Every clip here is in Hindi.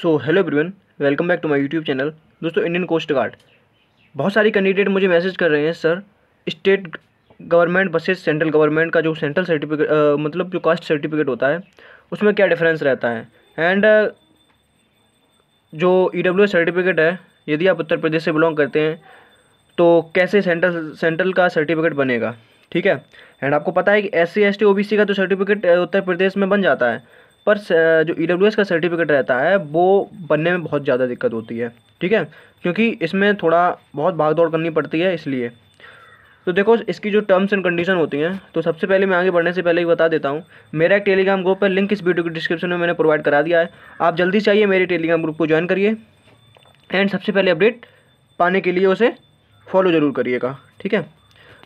so hello everyone welcome back to my YouTube channel दोस्तों इंडियन कोस्ट गार्ड बहुत सारे कैंडिडेट मुझे मैसेज कर रहे हैं sir state government versus central government का जो सेंट्रल सर्टिफिकेट मतलब जो कास्ट सर्टिफिकेट होता है उसमें क्या डिफरेंस रहता है एंड uh, जो ई डब्ल्यू सर्टिफिकेट है यदि आप उत्तर प्रदेश से बिलोंग करते हैं तो कैसे सेंट्रल सेंट्रल का सर्टिफिकेट बनेगा ठीक है एंड आपको पता है कि S C S T O B C का तो सर्टिफिकेट उत्तर प्रदेश में बन जाता है पर जो ई डब्ल्यू एस का सर्टिफिकेट रहता है वो बनने में बहुत ज़्यादा दिक्कत होती है ठीक है क्योंकि इसमें थोड़ा बहुत भाग दौड़ करनी पड़ती है इसलिए तो देखो इसकी जो टर्म्स एंड कंडीशन होती हैं तो सबसे पहले मैं आगे बढ़ने से पहले ही बता देता हूँ मेरा एक टेलीग्राम ग्रुप है लिंक इस वीडियो के डिस्क्रिप्शन में मैंने प्रोवाइड करा दिया है आप जल्दी चाहिए मेरे टेलीग्राम ग्रुप को ज्वाइन करिए एंड सबसे पहले अपडेट पाने के लिए उसे फॉलो ज़रूर करिएगा ठीक है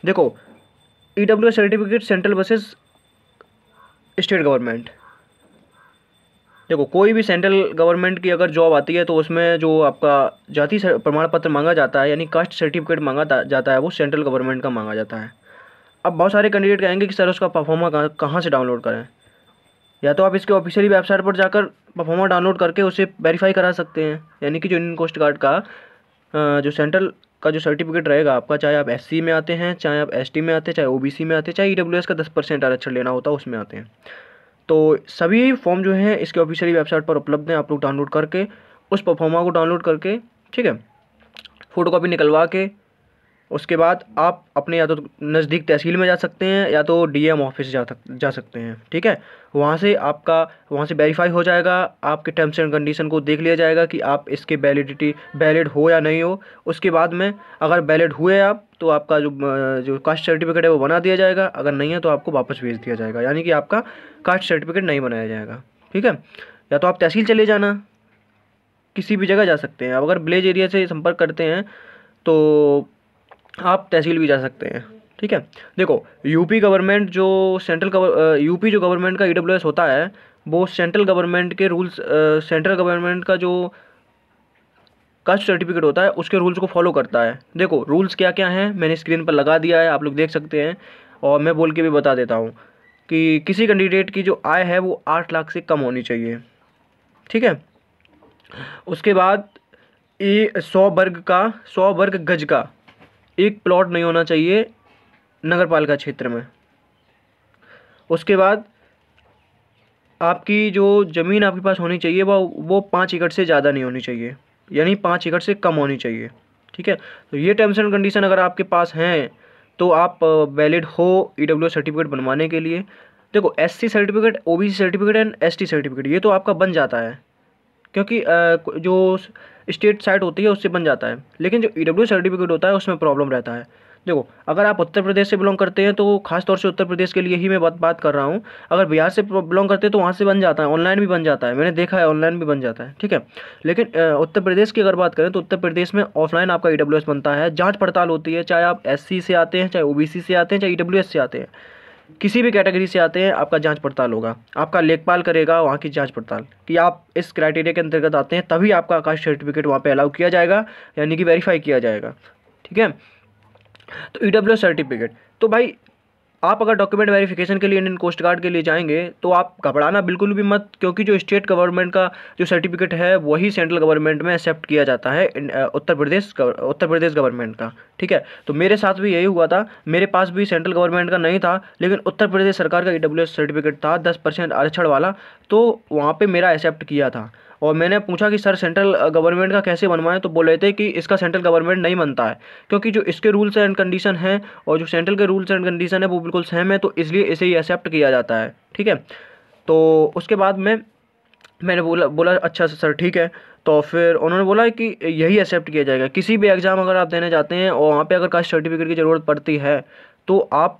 देखो E W certificate central versus state government देखो कोई भी सेंट्रल गवर्नमेंट की अगर जॉब आती है तो उसमें जो आपका जाति प्रमाण पत्र मांगा जाता है यानी कास्ट सर्टिफिकेट मांगा जाता है वो सेंट्रल गवर्नमेंट का मांगा जाता है अब बहुत सारे कैंडिडेट कहेंगे कि सर उसका परफॉर्मा कहाँ से डाउनलोड करें या तो आप इसके ऑफिशियली वेबसाइट पर जाकर परफॉर्मा डाउनलोड करके उसे वेरीफाई करा सकते हैं यानी कि जो इंडियन कोस्ट गार्ड का जो सेंट्रल का जो सर्टिफिकेट रहेगा आपका चाहे आप एस में आते हैं चाहे आप एस में आते हैं चाहे ओ में आते हैं चाहे ई e का दस परसेंट आरक्षण लेना होता है उसमें आते हैं तो सभी फॉर्म जो हैं इसके ऑफिशियली वेबसाइट पर उपलब्ध हैं आप लोग डाउनलोड करके उस परफॉर्मा को डाउनलोड करके ठीक है फ़ोटो निकलवा के उसके बाद आप अपने या तो नज़दीक तहसील में जा सकते हैं या तो डीएम ऑफिस जा सक जा सकते हैं ठीक है वहाँ से आपका वहाँ से वेरीफाई हो जाएगा आपके टर्म्स एंड कंडीशन को देख लिया जाएगा कि आप इसके वैलिडिटी वैलिड हो या नहीं हो उसके बाद में अगर वैलिड हुए आप तो आपका जो जो कास्ट सर्टिफिकेट है वो बना दिया जाएगा अगर नहीं है तो आपको वापस भेज दिया जाएगा यानी कि आपका कास्ट सर्टिफिकेट नहीं बनाया जाएगा ठीक है या तो आप तहसील चले जाना किसी भी जगह जा सकते हैं अगर विलेज एरिया से संपर्क करते हैं तो आप तहसील भी जा सकते हैं ठीक है देखो यूपी गवर्नमेंट जो सेंट्रल यूपी जो गवर्नमेंट का ई e होता है वो सेंट्रल गवर्नमेंट के रूल्स सेंट्रल गवर्नमेंट का जो कास्ट सर्टिफिकेट होता है उसके रूल्स को फॉलो करता है देखो रूल्स क्या क्या हैं मैंने स्क्रीन पर लगा दिया है आप लोग देख सकते हैं और मैं बोल के भी बता देता हूँ कि किसी कैंडिडेट की जो आय है वो आठ लाख से कम होनी चाहिए ठीक है उसके बाद ए सौ वर्ग का सौ वर्ग गज का एक प्लॉट नहीं होना चाहिए नगर पालिका क्षेत्र में उसके बाद आपकी जो ज़मीन आपके पास होनी चाहिए वो वो पाँच एकड़ से ज़्यादा नहीं होनी चाहिए यानी पाँच एकड़ से कम होनी चाहिए ठीक है तो ये टर्म्स एंड कंडीशन अगर आपके पास हैं तो आप वैलिड हो ई डब्ल्यू सर्टिफिकेट बनवाने के लिए देखो S C certificate O B C certificate and S T certificate ये तो आपका बन जाता है क्योंकि जो स्टेट साइट होती है उससे बन जाता है लेकिन जो ई e सर्टिफिकेट होता है उसमें प्रॉब्लम रहता है देखो अगर आप उत्तर प्रदेश से बिलोंग करते हैं तो खास तौर से उत्तर प्रदेश के लिए ही मैं बात बात कर रहा हूँ अगर बिहार से बिलोंग करते हैं तो वहाँ से बन जाता है ऑनलाइन भी बन जाता है मैंने देखा है ऑनलाइन भी बन जाता है ठीक है लेकिन उत्तर प्रदेश की अगर बात करें तो उत्तर प्रदेश में ऑफलाइन आपका ई e बनता है जाँच पड़ताल होती है चाहे आप एस से आते हैं चाहे ओ से आते हैं चाहे ई e से आते हैं किसी भी कैटेगरी से आते हैं आपका जांच पड़ताल होगा आपका लेखपाल करेगा वहाँ की जांच पड़ताल कि आप इस क्राइटेरिया के अंतर्गत आते हैं तभी आपका आकाश सर्टिफिकेट वहाँ पे अलाउ किया जाएगा यानी कि वेरीफाई किया जाएगा ठीक है तो ई e सर्टिफिकेट तो भाई आप अगर डॉक्यूमेंट वेरिफिकेशन के लिए इंडियन कोस्ट गार्ड के लिए जाएंगे तो आप घबराना बिल्कुल भी मत क्योंकि जो स्टेट गवर्नमेंट का जो सर्टिफिकेट है वही सेंट्रल गवर्नमेंट में एक्सेप्ट किया जाता है उत्तर प्रदेश उत्तर प्रदेश गवर्नमेंट का ठीक है तो मेरे साथ भी यही हुआ था मेरे पास भी सेंट्रल गवर्नमेंट का नहीं था लेकिन उत्तर प्रदेश सरकार का ई e सर्टिफिकेट था दस आरक्षण वाला तो वहाँ पर मेरा एक्सेप्ट किया था और मैंने पूछा कि सर सेंट्रल गवर्नमेंट का कैसे बनवाएं तो बोले थे कि इसका सेंट्रल गवर्नमेंट नहीं बनता है क्योंकि जो इसके रूल्स एंड कंडीशन हैं और जो सेंट्रल के रूल्स एंड कंडीशन है वो बिल्कुल सेम है तो इसलिए इसे ही एक्सेप्ट किया जाता है ठीक है तो उसके बाद में मैंने बोला बोला अच्छा सर ठीक है तो फिर उन्होंने बोला कि यही एक्सेप्ट किया जाएगा किसी भी एग्ज़ाम अगर आप देने जाते हैं और वहाँ पे अगर कास्ट सर्टिफिकेट की ज़रूरत पड़ती है तो आप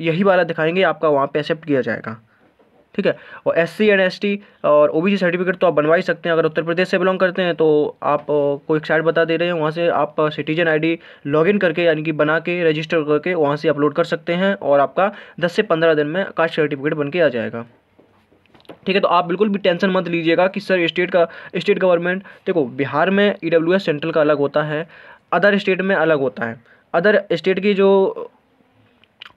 यही वाला दिखाएंगे आपका वहाँ पे एक्सेप्ट किया जाएगा ठीक है और S C and S T और ओ बी सी सर्टिफिकेट तो आप बनवा ही सकते हैं अगर उत्तर प्रदेश से बिलोंग करते हैं तो आप कोई साइट बता दे रहे हैं वहाँ से आप सिटीजन आई डी इन करके यानी कि बना के रजिस्टर करके वहाँ से अपलोड कर सकते हैं और आपका दस से पंद्रह दिन में कास्ट सर्टिफिकेट बन के आ जाएगा ठीक है तो आप बिल्कुल भी टेंशन मत लीजिएगा कि सर स्टेट का स्टेट गवर्नमेंट देखो बिहार में ई e सेंट्रल का अलग होता है अदर स्टेट में अलग होता है अदर स्टेट की जो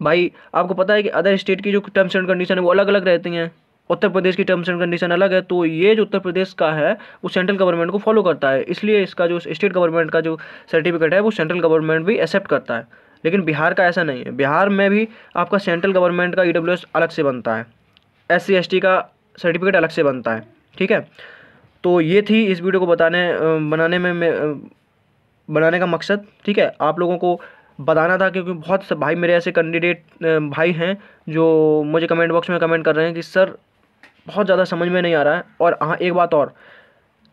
भाई आपको पता है कि अदर स्टेट की जो टर्म्स एंड कंडीशन है वो अलग अलग रहती हैं उत्तर प्रदेश की टर्म्स एंड कंडीशन अलग है तो ये जो उत्तर प्रदेश का है वो सेंट्रल गवर्नमेंट को फॉलो करता है इसलिए इसका जो स्टेट गवर्नमेंट का जो सर्टिफिकेट है वो सेंट्रल गवर्नमेंट भी एक्सेप्ट करता है लेकिन बिहार का ऐसा नहीं है बिहार में भी आपका सेंट्रल गवर्नमेंट का ई e अलग से बनता है एस सी का सर्टिफिकेट अलग से बनता है ठीक है तो ये थी इस वीडियो को बताने बनाने में, में बनाने का मकसद ठीक है आप लोगों को बताना था क्योंकि बहुत से भाई मेरे ऐसे कैंडिडेट भाई हैं जो मुझे कमेंट बॉक्स में कमेंट कर रहे हैं कि सर बहुत ज़्यादा समझ में नहीं आ रहा है और हाँ एक बात और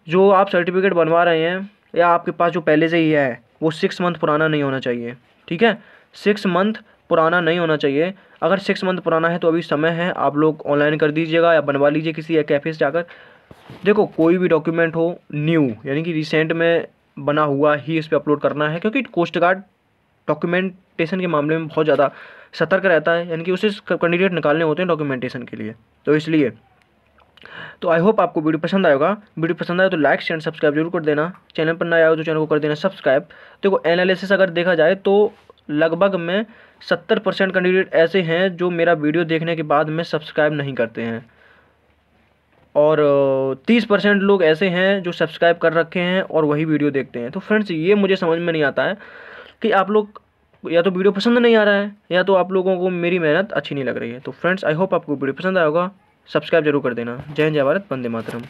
जो आप सर्टिफिकेट बनवा रहे हैं या आपके पास जो पहले से ही है वो सिक्स मंथ पुराना नहीं होना चाहिए ठीक है सिक्स मंथ पुराना नहीं होना चाहिए अगर सिक्स मंथ पुराना है तो अभी समय है आप लोग ऑनलाइन कर दीजिएगा या बनवा लीजिए किसी या कैफ़े से जाकर देखो कोई भी डॉक्यूमेंट हो न्यू यानी कि रिसेंट में बना हुआ ही इस पर अपलोड करना है क्योंकि कोस्ट गार्ड डॉक्यूमेंटेशन के मामले में बहुत ज़्यादा सतर्क रहता है यानी कि उसे कैंडिडेट निकालने होते हैं डॉक्यूमेंटेशन के लिए तो इसलिए तो आई होप आपको वीडियो पसंद आएगा वीडियो पसंद आए तो लाइक शेयर सब्सक्राइब जरूर कर देना चैनल पर नया हो तो चैनल को कर देना सब्सक्राइब देखो एनालिसिस अगर देखा जाए तो लगभग में सत्तर परसेंट कैंडिडेट ऐसे हैं जो मेरा वीडियो देखने के बाद में सब्सक्राइब नहीं करते हैं और तीस परसेंट लोग ऐसे हैं जो सब्सक्राइब कर रखे हैं और वही वीडियो देखते हैं तो फ्रेंड्स ये मुझे समझ में नहीं आता है कि आप लोग या तो वीडियो पसंद नहीं आ रहा है या तो आप लोगों को मेरी मेहनत अच्छी नहीं लग रही है तो फ्रेंड्स आई होप आपको वीडियो पसंद आएगा सब्सक्राइब जरूर कर देना जय जय भारत वंदे मातरम